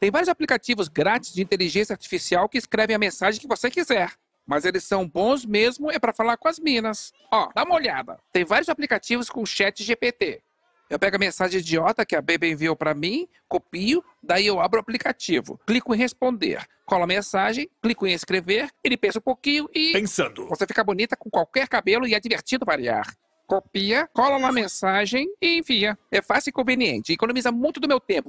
Tem vários aplicativos grátis de inteligência artificial que escrevem a mensagem que você quiser. Mas eles são bons mesmo é para falar com as minas. Ó, dá uma olhada. Tem vários aplicativos com chat GPT. Eu pego a mensagem idiota que a Bebe enviou para mim, copio, daí eu abro o aplicativo, clico em responder, colo a mensagem, clico em escrever, ele pensa um pouquinho e. Pensando. Você fica bonita com qualquer cabelo e é divertido variar. Copia, cola na mensagem e envia. É fácil e conveniente, economiza muito do meu tempo.